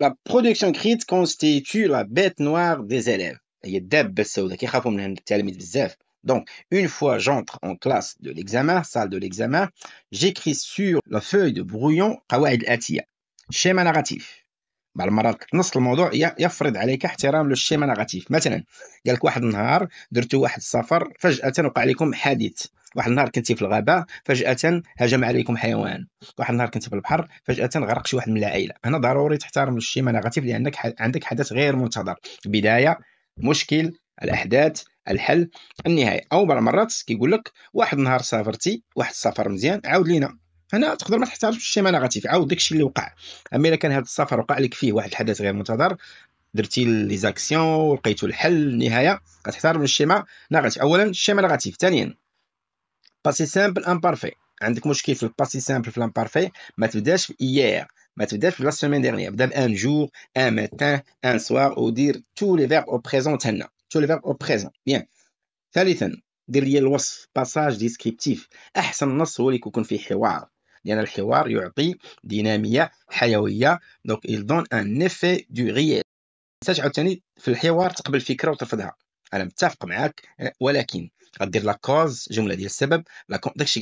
La production écrite constitue la bête noire des élèves. Donc, une fois j'entre en classe de l'examen, salle de l'examen, j'écris sur la feuille de brouillon schéma narratif. بعض المرات نص الموضوع يفرض عليك احترام للشيء نيجاتيف مثلا قال لك واحد النهار درتوا واحد السفر فجاه وقع لكم حادث واحد النهار كنتي في الغابه فجاه هجم عليكم حيوان واحد النهار كنتي في البحر فجاه غرق شي واحد من العائله هنا ضروري تحترم الشيء نيجاتيف لانك عندك حدث غير منتظر بدايه مشكل الاحداث الحل النهايه او بعض المرات كيقول لك واحد النهار سافرتي واحد السفر مزيان عاود لينا هنا تقدر ما الشيما نيجاتيف عاود داكشي اللي وقع اما الا كان هذا السفر وقع لك فيه واحد الحدث غير منتظر درتي لي زاكسيون ولقيتو الحل النهايه من الشيما نيجاتيف اولا الشيما ناغاتيف ثانيا باسي سامبل امبارفي عندك مشكل في الباسي سامبل في الامبارفي ما تبداش في ايير ما تبداش في لا سيمين ديرني بدا بان جور ان ماتان ان سوار ودير تو لي فيرب او بريزون تهنا تو لي فيرب او بريزون بيان ثالثا دير لي الوصف باساج ديسكريبتيف احسن نص هو اللي يكون فيه حوار Donc, الحوار يعطي il donne un effet du réel. حتى عاوتاني في الحوار تقبل فكره وترفضها انا متفق معاك ولكن غدير لا كوز جمله ديال السبب داكشي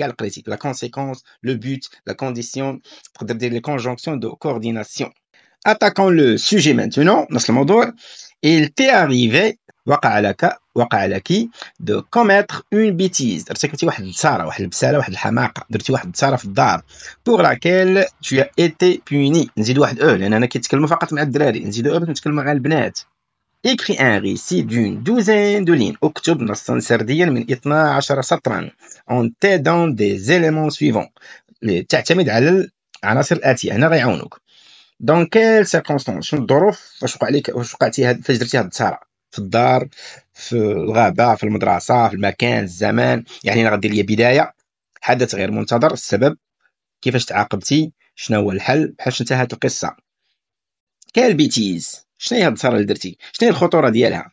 كاع attaquons le sujet maintenant, dans il t'est arrivé وقع لك وقع لك دو كوميتر اون بيتيز ارتكبتي واحد الساره واحد البساله واحد الحماقه درتي واحد الساره في الدار بوغ لاكيل تو ايتي بوني نزيد واحد او e، لان انا كيتكلموا فقط مع الدراري نزيدو او e، باش نتكلموا مع البنات écris ان récit دون دوزين دو لين اكتب نصا سرديا من 12 سطرا تي دون دي زيليمون سويفون تعتمد على العناصر الآتية هنا غيعاونوك. دون كيل سيكونستون شنو الظروف واش وقع لك واش وقعتي فاش درتي هاد الساره في الدار في الغابه في المدرسه في المكان الزمان يعني انا غدير ليا بدايه حدث غير منتظر السبب كيفاش تعاقبتي شنو هو الحل بحال انتهت القصه كالبيتيز شنو هي الضرر اللي درتي شنو هي الخطوره ديالها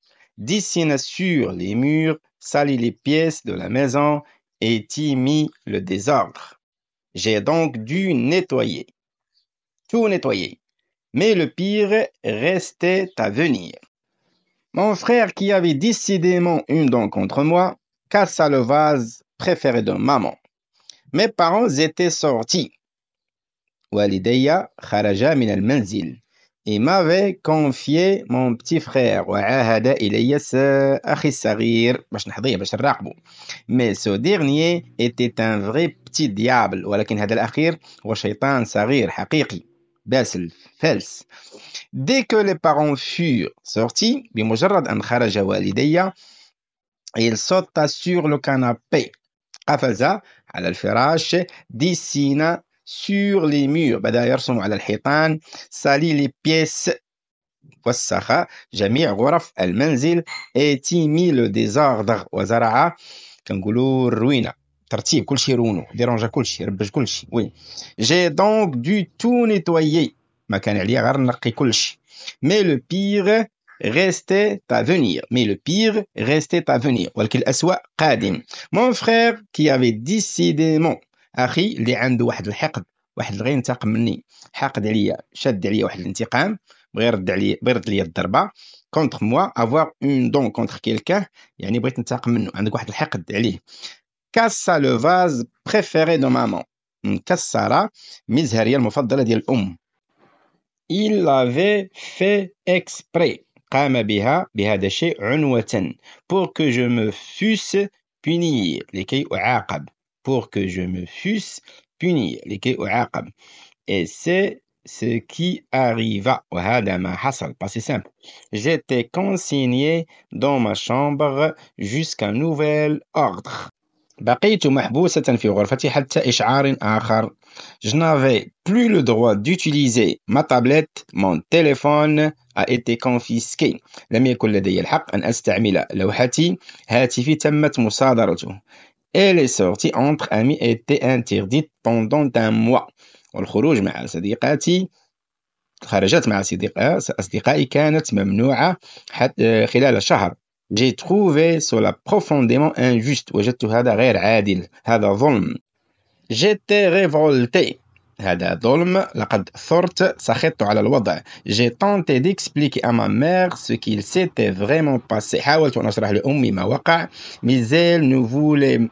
Dissina sur les murs, salit les pièces de la maison et y mit le désordre. J'ai donc dû nettoyer. Tout nettoyer. Mais le pire restait à venir. Mon frère, qui avait décidément une dent contre moi, cassa le vase préféré de maman. Mes parents étaient sortis. Walideya kharaja min Il m'avait confié mon petit frère وعاهد إلي أخي الصغير باش نحضيه باش نراقبه mais ce dernier était un vrai petit diable ولكن هذا الأخير هو شيطان صغير حقيقي باسل فلس dès que les parents furent sortis بمجرد أن خرج والدي il sauta sur le canapé قفز على الفراش ديسينا Sur les murs. Il a commencé à dessiner les sali les pièces. Et le sac. Tous les chambres du domicile. Il a mis le désordre. Et il a planté. ruine. Il tout nettoyé. Il tout dérangé. tout répliqué. Oui. J'ai donc dû tout nettoyer. Ma n'y a pas besoin Mais le pire. Restait à venir. Mais le pire. Restait à venir. quel qu'il soit prêt. Mon frère. Qui avait décidément. اخي اللي عنده واحد الحقد واحد اللي غينتقم مني حاقد عليا شاد عليا واحد الانتقام بغى يرد عليا بغى يرد ليا الضربه كونتخ موا افوار اون دون كونتخ كيلكان يعني بغيت ننتقم منه عندك واحد الحقد عليه كاسا لو فاز بريفيري دو مامون مكسره مزهريه المفضله ديال الام il l'avait fait exprès قام بها بهذا الشيء عنوة pour que je me fusse puni لكي أعاقب pour que je me fusse puni, Et c'est ce qui arriva. c'est simple. J'étais consigné dans ma chambre jusqu'à nouvel ordre. Je n'avais plus le droit d'utiliser ma tablette, mon téléphone a été confisqué. لم يكن لدي الحق أن أستعمل لوحتي هاتفي تمت مصادرته et les sorties entre amis étaient interdites pendant un mois والخروج مع صديقاتي خرجت مع أصدقائي كانت ممنوعة حتى خلال شهر J'ai trouvé cela profondément injuste وجدت هذا غير عادل هذا ظلم J'étais révolté هذا ظلم لقد ثرت سخطت على الوضع j'ai tenté d'expliquer à ma mère ce qu'il s'était vraiment passé حاولت أن أشرح لأمي ما وقع mais elle ne voulait